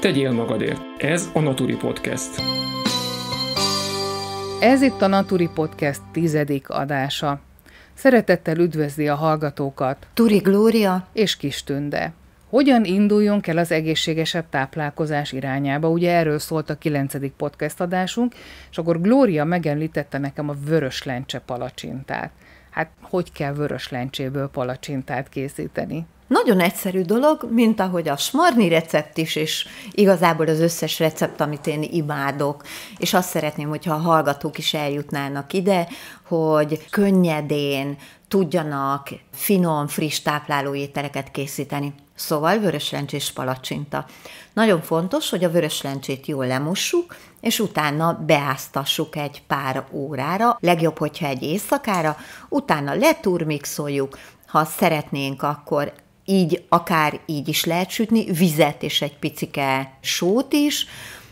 Tegyél magadért. Ez a Naturi Podcast. Ez itt a Naturi Podcast tizedik adása. Szeretettel üdvözli a hallgatókat. Turi Glória és Kis Tünde. Hogyan induljunk el az egészségesebb táplálkozás irányába? Ugye erről szólt a kilencedik podcast adásunk, és akkor Glória megemlítette nekem a vörös lencse palacsintát. Hát hogy kell vörös lencséből palacsintát készíteni? Nagyon egyszerű dolog, mint ahogy a smarni recept is, és igazából az összes recept, amit én imádok, és azt szeretném, hogyha a hallgatók is eljutnának ide, hogy könnyedén tudjanak finom, friss tápláló ételeket készíteni. Szóval vöröslencsés palacsinta. Nagyon fontos, hogy a vöröslencsét jól lemossuk, és utána beáztassuk egy pár órára, legjobb, hogyha egy éjszakára, utána leturmixoljuk, ha szeretnénk, akkor így akár így is lehet sütni, vizet és egy picike sót is,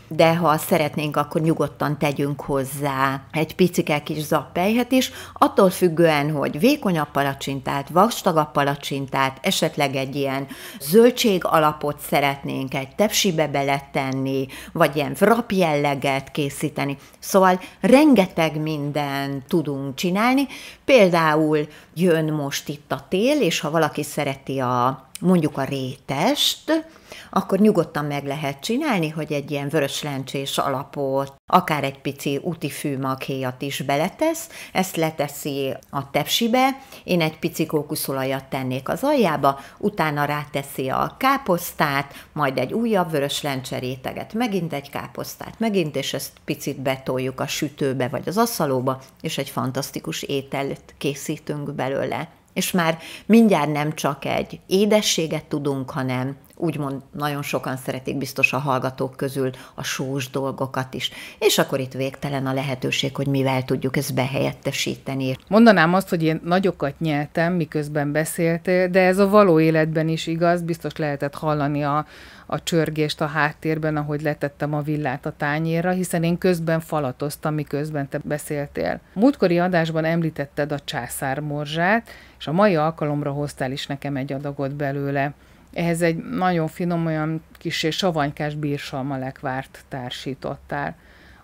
de ha szeretnénk, akkor nyugodtan tegyünk hozzá egy picike kis zappelyhet is, attól függően, hogy vékonyabb palacsintát, vastagabb palacsintát, esetleg egy ilyen zöldség alapot szeretnénk egy tepsibe beletenni, vagy ilyen vrap jelleget készíteni. Szóval rengeteg minden tudunk csinálni, például jön most itt a tél, és ha valaki szereti a mondjuk a rétest, akkor nyugodtan meg lehet csinálni, hogy egy ilyen vörös lencsés alapot, akár egy pici úti fűmaghéjat is beletesz, ezt leteszi a tepsibe, én egy pici kókuszolajat tennék az aljába, utána ráteszi a káposztát, majd egy újabb vörös lencse réteget, megint egy káposztát, megint, és ezt picit betoljuk a sütőbe vagy az asszalóba, és egy fantasztikus ételt készítünk belőle. És már mindjárt nem csak egy édességet tudunk, hanem úgymond nagyon sokan szeretik biztos a hallgatók közül a sós dolgokat is. És akkor itt végtelen a lehetőség, hogy mivel tudjuk ezt behelyettesíteni. Mondanám azt, hogy én nagyokat nyeltem, miközben beszéltél, de ez a való életben is igaz, biztos lehetett hallani a a csörgést a háttérben, ahogy letettem a villát a tányérra, hiszen én közben falatoztam, miközben te beszéltél. Múltkori adásban említetted a császármorzsát, és a mai alkalomra hoztál is nekem egy adagot belőle. Ehhez egy nagyon finom, olyan kis és savanykás bírsalmalekvárt társítottál.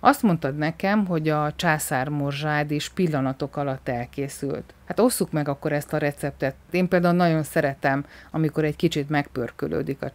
Azt mondtad nekem, hogy a morzsád is pillanatok alatt elkészült. Hát osszuk meg akkor ezt a receptet. Én például nagyon szeretem, amikor egy kicsit megpörkölődik a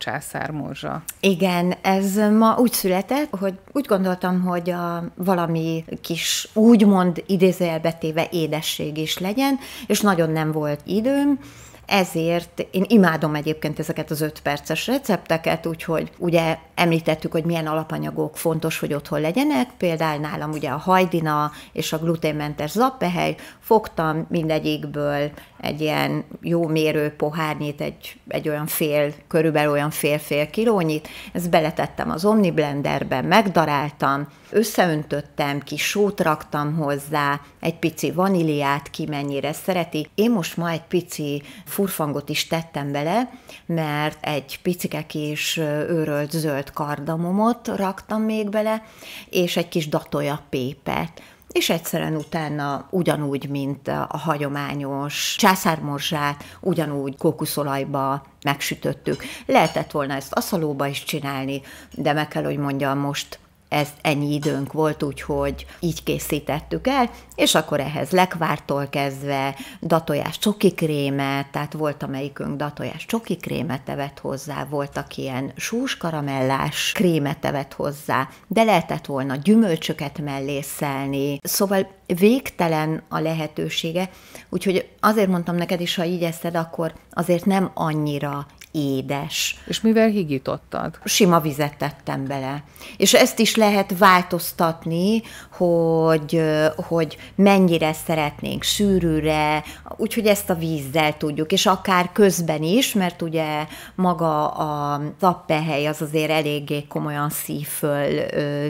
morzsa. Igen, ez ma úgy született, hogy úgy gondoltam, hogy a valami kis úgymond idézőjelbetéve édesség is legyen, és nagyon nem volt időm, ezért én imádom egyébként ezeket az perces recepteket, úgyhogy ugye említettük, hogy milyen alapanyagok fontos, hogy otthon legyenek, például nálam ugye a hajdina és a gluténmentes zappehely, fogtam mindegyikből egy ilyen jó mérő pohárnyit, egy, egy olyan fél, körülbelül olyan fél-fél kilónyit, ezt beletettem az omniblenderbe, megdaráltam, összeöntöttem kis sót raktam hozzá, egy pici vaníliát ki mennyire szereti. Én most ma egy pici furfangot is tettem bele, mert egy picike kis őrölt zöld kardamomot raktam még bele, és egy kis datoja pépet és egyszerűen utána ugyanúgy, mint a hagyományos császármorzsát, ugyanúgy kókuszolajba megsütöttük. Lehetett volna ezt aszalóba is csinálni, de meg kell, hogy mondjam, most ez ennyi időnk volt, úgyhogy így készítettük el, és akkor ehhez lekvártól kezdve datojás csokikrémet, tehát volt amelyikünk datojás csokikrémet evett hozzá, voltak ilyen sós karamellás krémet evett hozzá, de lehetett volna gyümölcsöket mellé szelni, szóval végtelen a lehetősége, úgyhogy azért mondtam neked is, ha így eszed, akkor azért nem annyira édes. És mivel higítottad? Sima vizet tettem bele. És ezt is lehet változtatni, hogy, hogy mennyire szeretnénk sűrűre, úgyhogy ezt a vízzel tudjuk, és akár közben is, mert ugye maga a tappehely az azért eléggé komolyan szív föl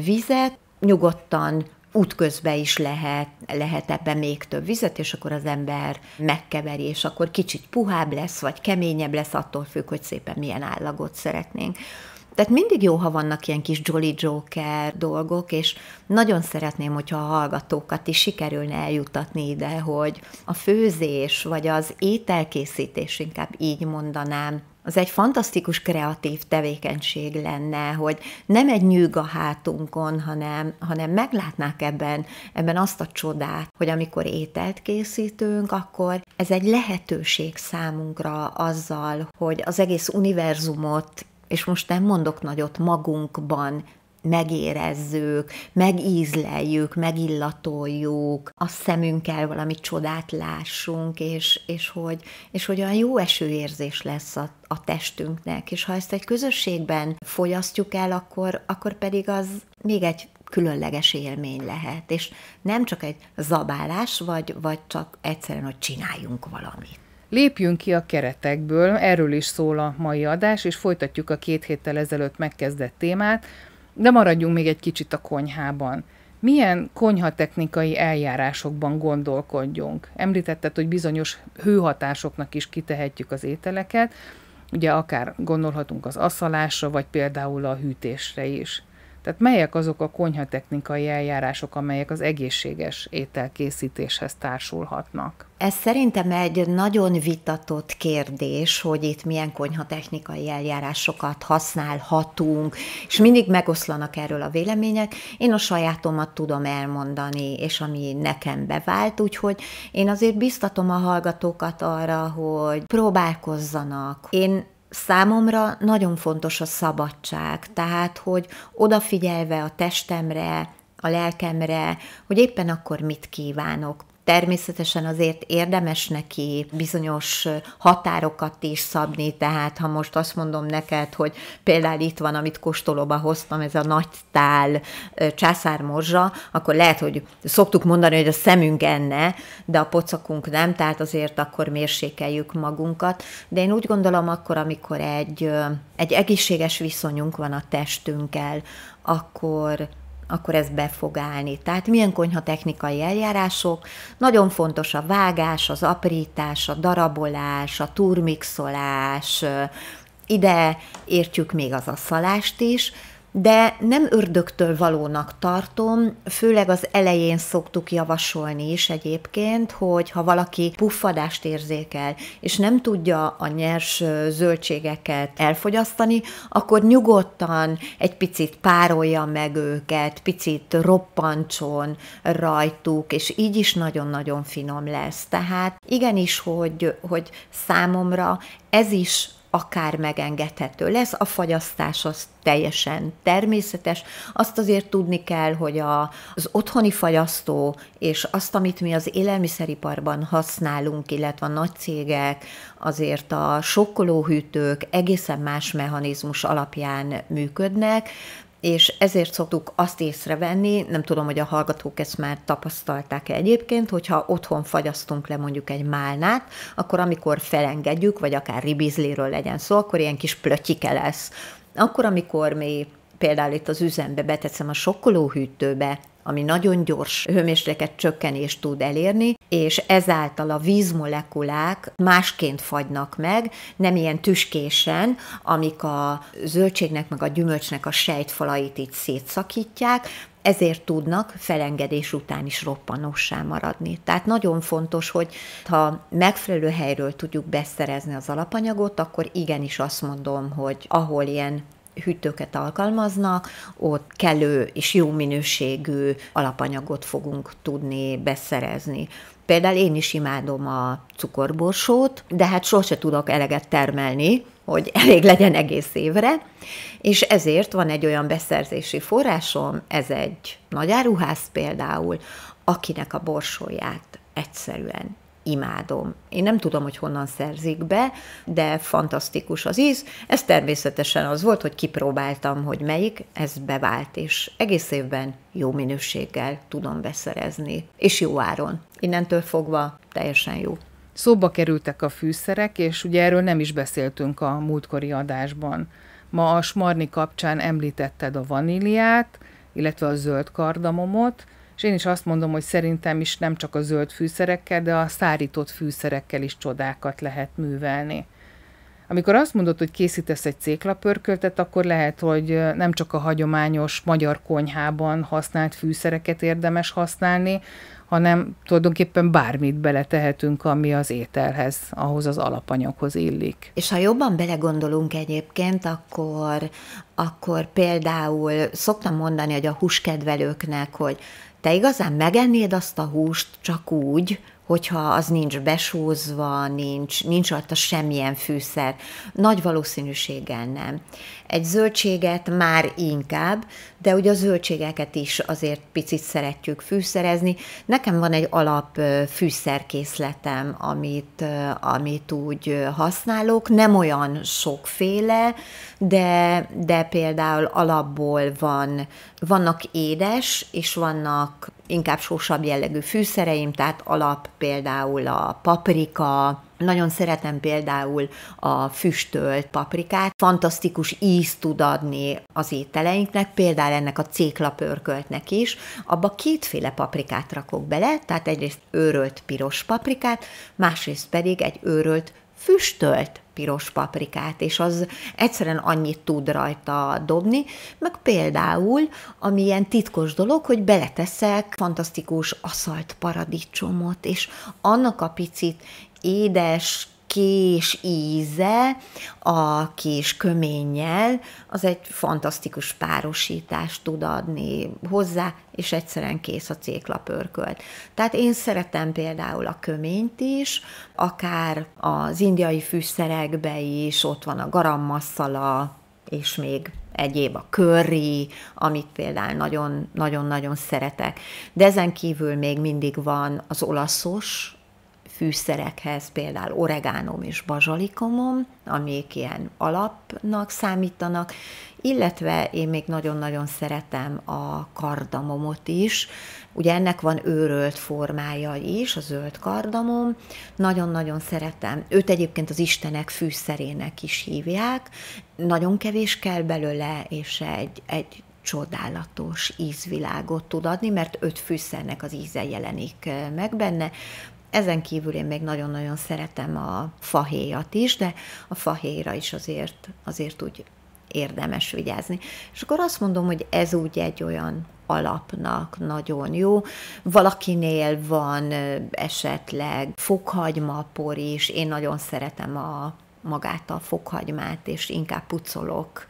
vizet, nyugodtan útközben is lehet, lehet ebbe még több vizet, és akkor az ember megkeveri, és akkor kicsit puhább lesz, vagy keményebb lesz, attól függ, hogy szépen milyen állagot szeretnénk. Tehát mindig jó, ha vannak ilyen kis Jolly Joker dolgok, és nagyon szeretném, hogyha a hallgatókat is sikerülne eljutatni ide, hogy a főzés, vagy az ételkészítés, inkább így mondanám, az egy fantasztikus kreatív tevékenység lenne, hogy nem egy nyűg a hátunkon, hanem, hanem meglátnák ebben, ebben azt a csodát, hogy amikor ételt készítünk, akkor ez egy lehetőség számunkra azzal, hogy az egész univerzumot és most nem mondok nagyot, magunkban megérezzük, megízleljük, megillatoljuk, a szemünkkel valami csodát lássunk, és, és, hogy, és hogy olyan jó esőérzés lesz a, a testünknek. És ha ezt egy közösségben fogyasztjuk el, akkor, akkor pedig az még egy különleges élmény lehet, és nem csak egy zabálás, vagy, vagy csak egyszerűen, hogy csináljunk valamit. Lépjünk ki a keretekből, erről is szól a mai adás, és folytatjuk a két héttel ezelőtt megkezdett témát, de maradjunk még egy kicsit a konyhában. Milyen konyhatechnikai eljárásokban gondolkodjunk? Említetted, hogy bizonyos hőhatásoknak is kitehetjük az ételeket, ugye akár gondolhatunk az asszalásra, vagy például a hűtésre is. Tehát melyek azok a konyhatechnikai eljárások, amelyek az egészséges ételkészítéshez társulhatnak? Ez szerintem egy nagyon vitatott kérdés, hogy itt milyen konyhatechnikai eljárásokat használhatunk, és mindig megoszlanak erről a vélemények. Én a sajátomat tudom elmondani, és ami nekem bevált, úgyhogy én azért biztatom a hallgatókat arra, hogy próbálkozzanak. Én számomra nagyon fontos a szabadság, tehát, hogy odafigyelve a testemre, a lelkemre, hogy éppen akkor mit kívánok. Természetesen azért érdemes neki bizonyos határokat is szabni, tehát ha most azt mondom neked, hogy például itt van, amit kóstolóba hoztam, ez a nagy tál császármorzsa, akkor lehet, hogy szoktuk mondani, hogy a szemünk enne, de a pocakunk nem, tehát azért akkor mérsékeljük magunkat. De én úgy gondolom akkor, amikor egy, egy egészséges viszonyunk van a testünkkel, akkor akkor ez be fog állni. Tehát milyen konyha technikai eljárások, nagyon fontos a vágás, az aprítás, a darabolás, a turmixolás, ide értjük még az asszalást is, de nem ördögtől valónak tartom, főleg az elején szoktuk javasolni is egyébként, hogy ha valaki puffadást érzékel, és nem tudja a nyers zöldségeket elfogyasztani, akkor nyugodtan egy picit párolja meg őket, picit roppancson rajtuk, és így is nagyon-nagyon finom lesz. Tehát igenis, hogy, hogy számomra ez is akár megengedhető lesz, a fagyasztás az teljesen természetes. Azt azért tudni kell, hogy a, az otthoni fagyasztó és azt, amit mi az élelmiszeriparban használunk, illetve a nagy cégek, azért a sokkolóhűtők egészen más mechanizmus alapján működnek, és ezért szoktuk azt észrevenni, nem tudom, hogy a hallgatók ezt már tapasztalták-e egyébként, hogyha otthon fagyasztunk le mondjuk egy málnát, akkor amikor felengedjük, vagy akár ribizliről legyen szó, akkor ilyen kis plötyike lesz akkor, amikor mi például itt az üzembe beteszem a sokkoló hűtőbe, ami nagyon gyors hőmérséklet csökkenést tud elérni, és ezáltal a vízmolekulák másként fagynak meg, nem ilyen tüskésen, amik a zöldségnek meg a gyümölcsnek a sejtfalait így szétszakítják, ezért tudnak felengedés után is roppanossá maradni. Tehát nagyon fontos, hogy ha megfelelő helyről tudjuk beszerezni az alapanyagot, akkor igenis azt mondom, hogy ahol ilyen hűtőket alkalmaznak, ott kellő és jó minőségű alapanyagot fogunk tudni beszerezni. Például én is imádom a cukorborsót, de hát sose tudok eleget termelni, hogy elég legyen egész évre, és ezért van egy olyan beszerzési forrásom, ez egy nagy áruház például, akinek a borsóját egyszerűen imádom. Én nem tudom, hogy honnan szerzik be, de fantasztikus az íz. Ez természetesen az volt, hogy kipróbáltam, hogy melyik, ez bevált, és egész évben jó minőséggel tudom beszerezni, és jó áron. Innentől fogva teljesen jó. Szóba kerültek a fűszerek, és ugye erről nem is beszéltünk a múltkori adásban. Ma a smarni kapcsán említetted a vaníliát, illetve a zöld kardamomot, és én is azt mondom, hogy szerintem is nem csak a zöld fűszerekkel, de a szárított fűszerekkel is csodákat lehet művelni. Amikor azt mondod, hogy készítesz egy céklapörköltet, akkor lehet, hogy nem csak a hagyományos magyar konyhában használt fűszereket érdemes használni, hanem tulajdonképpen bármit beletehetünk, ami az ételhez, ahhoz az alapanyaghoz illik. És ha jobban belegondolunk egyébként, akkor, akkor például szoktam mondani, hogy a húskedvelőknek, hogy te igazán megennéd azt a húst csak úgy, hogyha az nincs besózva, nincs, nincs alatta semmilyen fűszer, nagy valószínűséggel nem egy zöldséget már inkább, de ugye a zöldségeket is azért picit szeretjük fűszerezni. Nekem van egy alap fűszerkészletem, amit, amit úgy használok, nem olyan sokféle, de, de például alapból van, vannak édes, és vannak inkább sósabb jellegű fűszereim, tehát alap például a paprika, nagyon szeretem például a füstölt paprikát, fantasztikus íz tud adni az ételeinknek, például ennek a céklapörköltnek is. Abba kétféle paprikát rakok bele, tehát egyrészt őrölt piros paprikát, másrészt pedig egy őrölt füstölt piros paprikát, és az egyszerűen annyit tud rajta dobni, meg például, ami ilyen titkos dolog, hogy beleteszek fantasztikus aszalt paradicsomot, és annak a picit édes kés íze a kés köménnyel, az egy fantasztikus párosítást tud adni hozzá, és egyszerűen kész a céklapörkölt. Tehát én szeretem például a köményt is, akár az indiai fűszerekbe is, ott van a garam masszala, és még egyéb a curry, amit például nagyon-nagyon szeretek. De ezen kívül még mindig van az olaszos fűszerekhez, például oregánom és bazsalikomom, amik ilyen alapnak számítanak, illetve én még nagyon-nagyon szeretem a kardamomot is, ugye ennek van őrölt formája is, a zöld kardamom, nagyon-nagyon szeretem, őt egyébként az Istenek fűszerének is hívják, nagyon kevés kell belőle, és egy, egy csodálatos ízvilágot tud adni, mert öt fűszernek az íze jelenik meg benne, ezen kívül én még nagyon-nagyon szeretem a fahéjat is, de a fahéjra is azért, azért úgy érdemes vigyázni. És akkor azt mondom, hogy ez úgy egy olyan alapnak nagyon jó. Valakinél van esetleg fokhagyma por is, én nagyon szeretem a magát a fokhagymát, és inkább pucolok.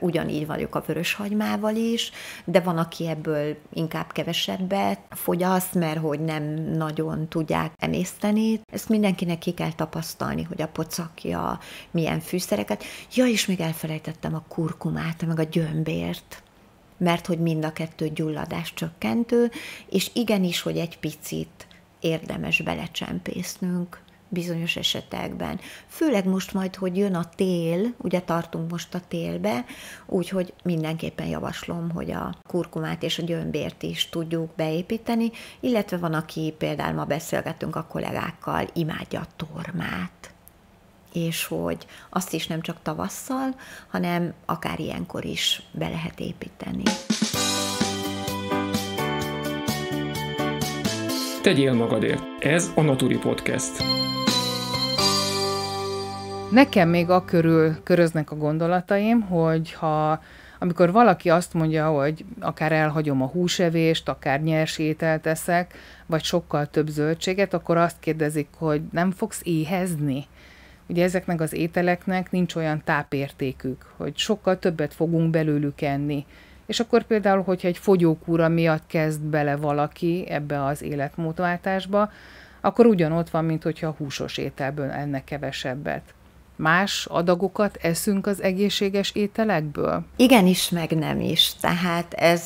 Ugyanígy vagyok a vöröshagymával is, de van, aki ebből inkább kevesebbet fogyaszt, mert hogy nem nagyon tudják emészteni. Ezt mindenkinek ki kell tapasztalni, hogy a pocakja, milyen fűszereket. Ja, és még elfelejtettem a kurkumát, meg a gyömbért mert hogy mind a kettő gyulladás csökkentő, és igenis, hogy egy picit érdemes belecsempésznünk bizonyos esetekben. Főleg most majd, hogy jön a tél, ugye tartunk most a télbe, úgyhogy mindenképpen javaslom, hogy a kurkumát és a gyömbért is tudjuk beépíteni, illetve van, aki például ma beszélgetünk a kollégákkal, imádja a tormát és hogy azt is nem csak tavasszal, hanem akár ilyenkor is be lehet építeni. Tegyél magadért. Ez a Naturi Podcast. Nekem még a körül köröznek a gondolataim, hogy ha amikor valaki azt mondja, hogy akár elhagyom a húsevést, akár nyers ételt eszek, vagy sokkal több zöldséget, akkor azt kérdezik, hogy nem fogsz éhezni. Ugye ezeknek az ételeknek nincs olyan tápértékük, hogy sokkal többet fogunk belőlük enni. És akkor például, hogyha egy fogyókúra miatt kezd bele valaki ebbe az életmódváltásba, akkor ugyanott van, mint hogyha húsos ételből enne kevesebbet más adagokat eszünk az egészséges ételekből? Igenis, meg nem is. Tehát ez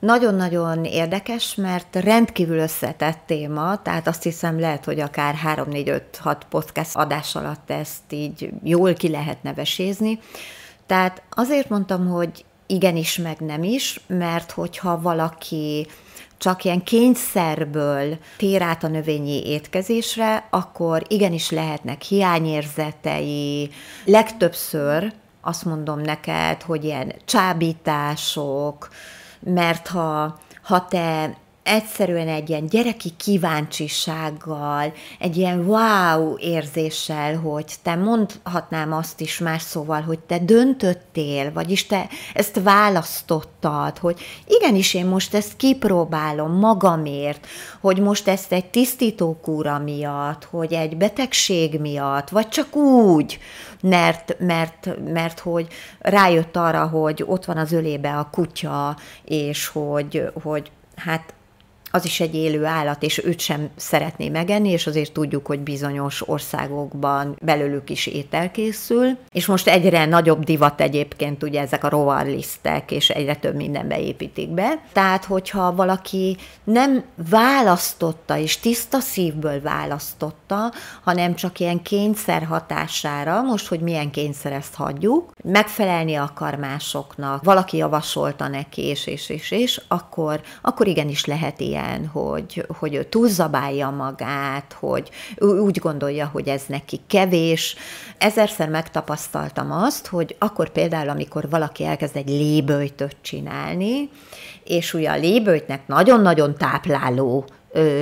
nagyon-nagyon érdekes, mert rendkívül összetett téma, tehát azt hiszem lehet, hogy akár 3-4-5-6 podcast adás alatt ezt így jól ki lehet nevesézni. Tehát azért mondtam, hogy igenis, meg nem is, mert hogyha valaki csak ilyen kényszerből tér át a növényi étkezésre, akkor igenis lehetnek hiányérzetei, legtöbbször azt mondom neked, hogy ilyen csábítások, mert ha, ha te egyszerűen egy ilyen gyereki kíváncsisággal, egy ilyen wow érzéssel, hogy te mondhatnám azt is más szóval, hogy te döntöttél, vagyis te ezt választottad, hogy igenis én most ezt kipróbálom magamért, hogy most ezt egy tisztítókúra miatt, hogy egy betegség miatt, vagy csak úgy, mert, mert, mert hogy rájött arra, hogy ott van az ölébe a kutya, és hogy, hogy hát az is egy élő állat, és őt sem szeretné megenni, és azért tudjuk, hogy bizonyos országokban belőlük is étel készül. És most egyre nagyobb divat egyébként ugye ezek a rovarlisztek, és egyre több mindenbe építik be. Tehát, hogyha valaki nem választotta, és tiszta szívből választotta, hanem csak ilyen kényszer hatására, most, hogy milyen kényszer ezt hagyjuk, megfelelni akar másoknak, valaki javasolta neki, és, és, és, és, akkor, akkor igenis lehet ilyen legyen, hogy, hogy ő túlzabálja magát, hogy úgy gondolja, hogy ez neki kevés. Ezerszer megtapasztaltam azt, hogy akkor például, amikor valaki elkezd egy léböjtöt csinálni, és ugye a léböjtnek nagyon-nagyon tápláló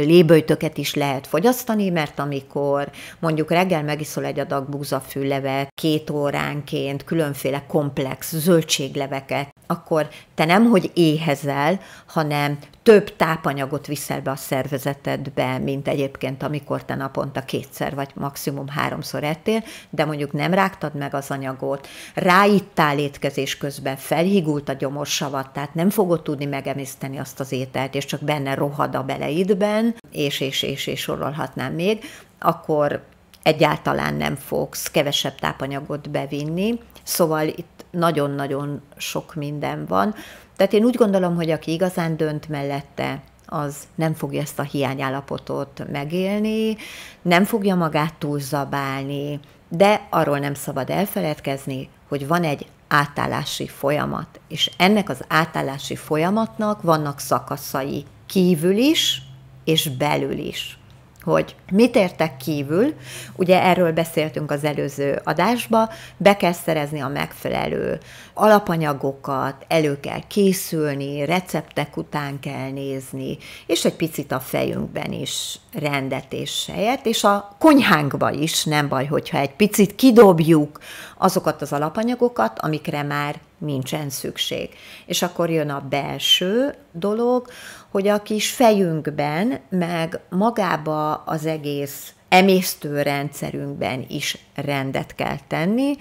léböjtöket is lehet fogyasztani, mert amikor mondjuk reggel megiszol egy adag búzafűlevet két óránként, különféle komplex zöldségleveket, akkor te nem hogy éhezel, hanem több tápanyagot viszel be a szervezetedbe, mint egyébként, amikor te naponta kétszer vagy maximum háromszor ettél, de mondjuk nem rágtad meg az anyagot, ráittál étkezés közben, felhigult a gyomorsavat, tehát nem fogod tudni megemészteni azt az ételt, és csak benne rohad a beleidben, és, és, és, és sorolhatnám még, akkor egyáltalán nem fogsz kevesebb tápanyagot bevinni, szóval itt nagyon-nagyon sok minden van. Tehát én úgy gondolom, hogy aki igazán dönt mellette, az nem fogja ezt a hiányállapotot megélni, nem fogja magát túlzabálni, de arról nem szabad elfeledkezni, hogy van egy átállási folyamat, és ennek az átállási folyamatnak vannak szakaszai kívül is és belül is hogy mit értek kívül, ugye erről beszéltünk az előző adásba, be kell szerezni a megfelelő alapanyagokat, elő kell készülni, receptek után kell nézni, és egy picit a fejünkben is rendet és helyet, és a konyhánkba is nem baj, hogyha egy picit kidobjuk azokat az alapanyagokat, amikre már nincsen szükség. És akkor jön a belső dolog, hogy a kis fejünkben, meg magába az egész emésztőrendszerünkben is rendet kell tenni,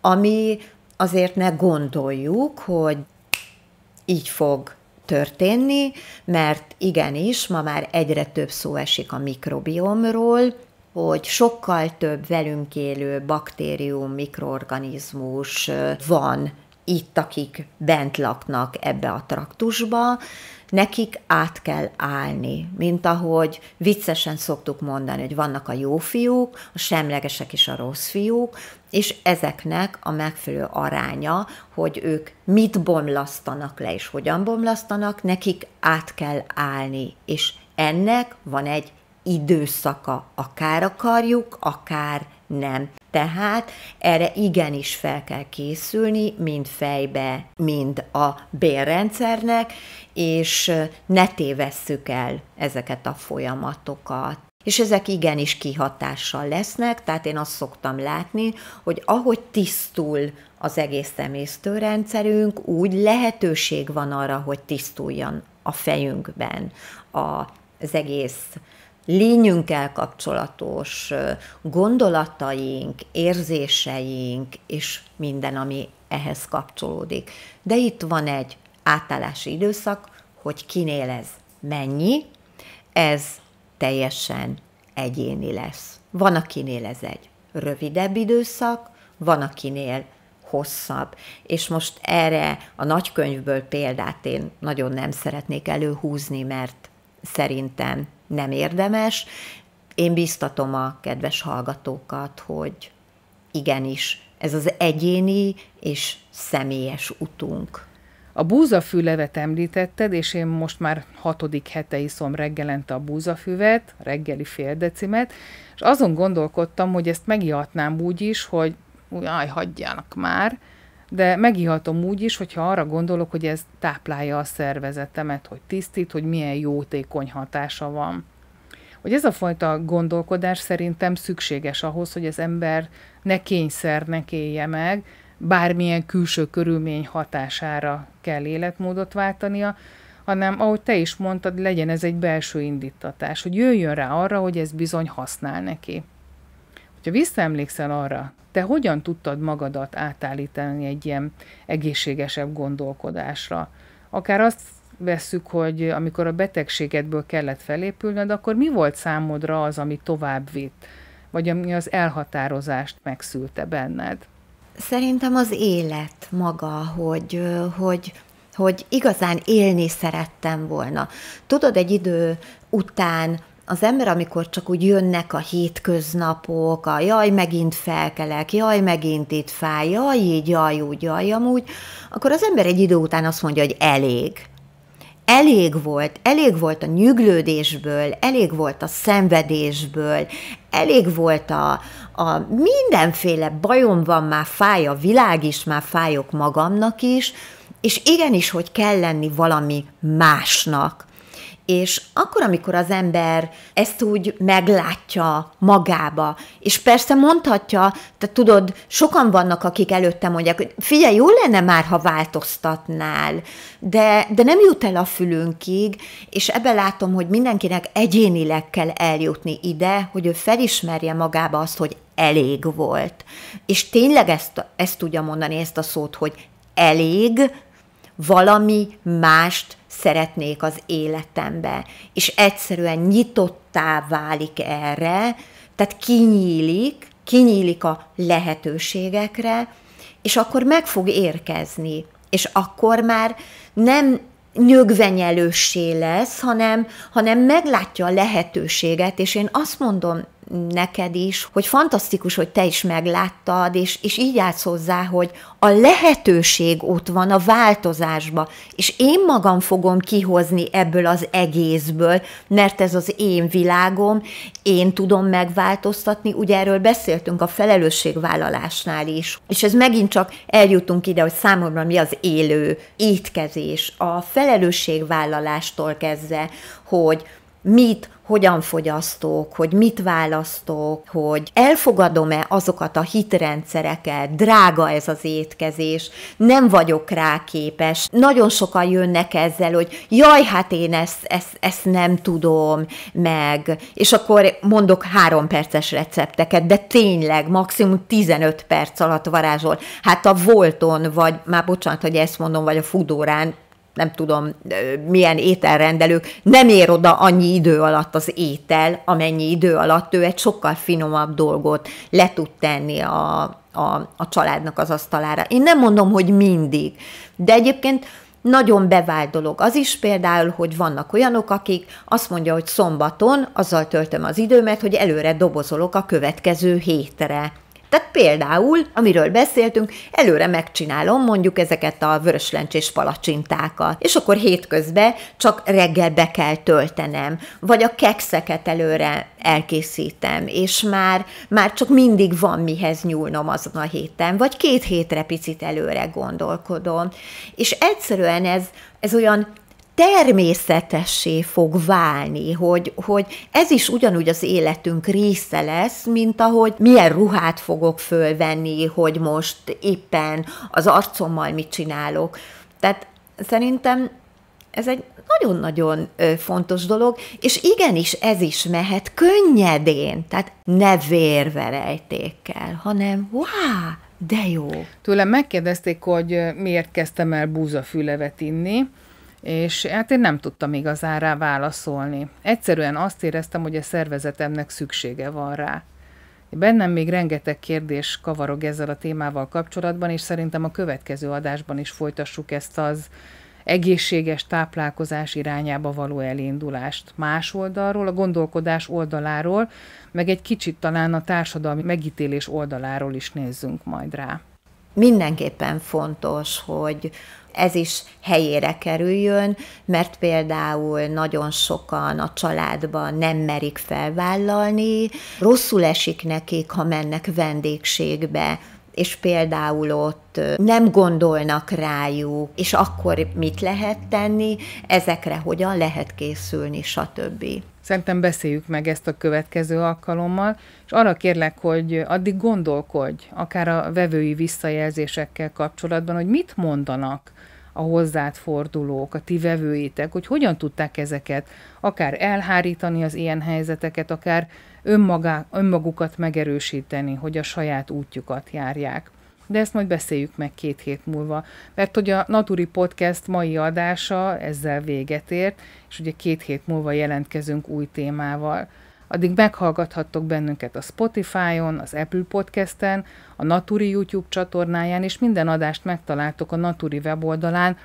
ami azért ne gondoljuk, hogy így fog történni, mert igenis, ma már egyre több szó esik a mikrobiomról, hogy sokkal több velünk élő baktérium, mikroorganizmus van itt, akik bent laknak ebbe a traktusba, nekik át kell állni, mint ahogy viccesen szoktuk mondani, hogy vannak a jó fiúk, a semlegesek és a rossz fiúk, és ezeknek a megfelelő aránya, hogy ők mit bomlasztanak le és hogyan bomlasztanak, nekik át kell állni, és ennek van egy időszaka, akár akarjuk, akár nem. Tehát erre igenis fel kell készülni, mind fejbe, mind a bérrendszernek, és ne tévesszük el ezeket a folyamatokat. És ezek igenis kihatással lesznek, tehát én azt szoktam látni, hogy ahogy tisztul az egész emésztőrendszerünk, úgy lehetőség van arra, hogy tisztuljon a fejünkben az egész lényünkkel kapcsolatos gondolataink, érzéseink, és minden, ami ehhez kapcsolódik. De itt van egy átállási időszak, hogy kinél ez mennyi, ez teljesen egyéni lesz. Van, akinél ez egy rövidebb időszak, van, akinél hosszabb. És most erre a nagykönyvből példát én nagyon nem szeretnék előhúzni, mert szerintem nem érdemes. Én biztatom a kedves hallgatókat, hogy igenis, ez az egyéni és személyes utunk. A búzafűlevet említetted, és én most már hatodik hete iszom reggelente a búzafűvet, reggeli fél decimet, és azon gondolkodtam, hogy ezt megihatnám úgy is, hogy jaj, hagyjanak már, de megihatom úgy is, hogyha arra gondolok, hogy ez táplálja a szervezetemet, hogy tisztít, hogy milyen jótékony hatása van. Hogy ez a fajta gondolkodás szerintem szükséges ahhoz, hogy az ember ne kényszernek élje meg, bármilyen külső körülmény hatására kell életmódot váltania, hanem ahogy te is mondtad, legyen ez egy belső indítatás, hogy jöjjön rá arra, hogy ez bizony használ neki. Hogyha visszaemlékszel arra, te hogyan tudtad magadat átállítani egy ilyen egészségesebb gondolkodásra? Akár azt vesszük, hogy amikor a betegségedből kellett felépülned, akkor mi volt számodra az, ami tovább vitt, vagy ami az elhatározást megszülte benned? Szerintem az élet maga, hogy, hogy, hogy igazán élni szerettem volna. Tudod, egy idő után az ember, amikor csak úgy jönnek a hétköznapok, a jaj, megint felkelek, jaj, megint itt fáj, jaj, így, jaj, úgy, jaj, amúgy, akkor az ember egy idő után azt mondja, hogy elég. Elég volt, elég volt a nyüglődésből, elég volt a szenvedésből, elég volt a, a mindenféle bajom van, már fáj a világ is, már fájok magamnak is, és igenis, hogy kell lenni valami másnak és akkor, amikor az ember ezt úgy meglátja magába, és persze mondhatja, te tudod, sokan vannak, akik előttem mondják, hogy figyelj, jó lenne már, ha változtatnál, de, de nem jut el a fülünkig, és ebbe látom, hogy mindenkinek egyénileg kell eljutni ide, hogy ő felismerje magába azt, hogy elég volt. És tényleg ezt, ezt tudja mondani, ezt a szót, hogy elég valami mást szeretnék az életembe, és egyszerűen nyitottá válik erre, tehát kinyílik, kinyílik a lehetőségekre, és akkor meg fog érkezni, és akkor már nem nyögvenyelőssé lesz, hanem, hanem meglátja a lehetőséget, és én azt mondom neked is, hogy fantasztikus, hogy te is megláttad, és, és így állsz hozzá, hogy a lehetőség ott van a változásba, és én magam fogom kihozni ebből az egészből, mert ez az én világom, én tudom megváltoztatni, ugye erről beszéltünk a felelősségvállalásnál is, és ez megint csak eljutunk ide, hogy számomra mi az élő étkezés, a felelősségvállalástól kezdve, hogy mit, hogyan fogyasztok, hogy mit választok, hogy elfogadom-e azokat a hitrendszereket, drága ez az étkezés, nem vagyok rá képes. Nagyon sokan jönnek ezzel, hogy jaj, hát én ezt, ezt, ezt nem tudom meg, és akkor mondok három perces recepteket, de tényleg maximum 15 perc alatt varázsol. Hát a Volton, vagy már bocsánat, hogy ezt mondom, vagy a Fudórán nem tudom, milyen ételrendelők, nem ér oda annyi idő alatt az étel, amennyi idő alatt ő egy sokkal finomabb dolgot le tud tenni a, a, a családnak az asztalára. Én nem mondom, hogy mindig, de egyébként nagyon bevált dolog. Az is például, hogy vannak olyanok, akik azt mondja, hogy szombaton azzal töltöm az időmet, hogy előre dobozolok a következő hétre. Tehát például, amiről beszéltünk, előre megcsinálom mondjuk ezeket a vöröslencsés palacsintákat, és akkor hétközben csak reggel be kell töltenem, vagy a kekszeket előre elkészítem, és már, már csak mindig van mihez nyúlnom azon a héten, vagy két hétre picit előre gondolkodom. És egyszerűen ez, ez olyan természetessé fog válni, hogy, hogy ez is ugyanúgy az életünk része lesz, mint ahogy milyen ruhát fogok fölvenni, hogy most éppen az arcommal mit csinálok. Tehát szerintem ez egy nagyon-nagyon fontos dolog, és igenis ez is mehet könnyedén, tehát ne vérverejtékkel, hanem wow, de jó. Tőlem megkérdezték, hogy miért kezdtem el búzafülevet inni, és hát én nem tudtam igazán rá válaszolni. Egyszerűen azt éreztem, hogy a szervezetemnek szüksége van rá. Bennem még rengeteg kérdés kavarog ezzel a témával kapcsolatban, és szerintem a következő adásban is folytassuk ezt az egészséges táplálkozás irányába való elindulást. Más oldalról, a gondolkodás oldaláról, meg egy kicsit talán a társadalmi megítélés oldaláról is nézzünk majd rá. Mindenképpen fontos, hogy ez is helyére kerüljön, mert például nagyon sokan a családban nem merik felvállalni, rosszul esik nekik, ha mennek vendégségbe, és például ott nem gondolnak rájuk, és akkor mit lehet tenni, ezekre hogyan lehet készülni, stb. Szerintem beszéljük meg ezt a következő alkalommal, és arra kérlek, hogy addig gondolkodj, akár a vevői visszajelzésekkel kapcsolatban, hogy mit mondanak a hozzád fordulók, a ti vevőitek, hogy hogyan tudták ezeket akár elhárítani az ilyen helyzeteket, akár önmagá, önmagukat megerősíteni, hogy a saját útjukat járják. De ezt majd beszéljük meg két hét múlva, mert hogy a Naturi Podcast mai adása ezzel véget ért, és ugye két hét múlva jelentkezünk új témával addig meghallgathattok bennünket a Spotify-on, az Apple Podcast-en, a Naturi YouTube csatornáján, és minden adást megtaláltok a Naturi weboldalán,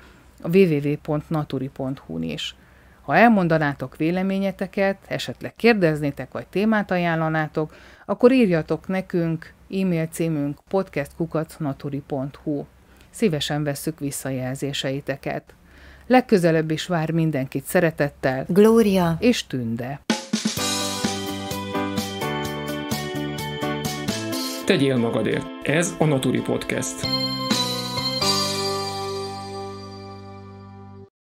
a www.naturi.hu-n is. Ha elmondanátok véleményeteket, esetleg kérdeznétek vagy témát ajánlanátok, akkor írjatok nekünk e-mail címünk podcastkukacnaturi.hu. Szívesen vesszük visszajelzéseiteket. Legközelebb is vár mindenkit szeretettel. Glória és Tünde. Tegyél magadért. Ez a Naturi Podcast.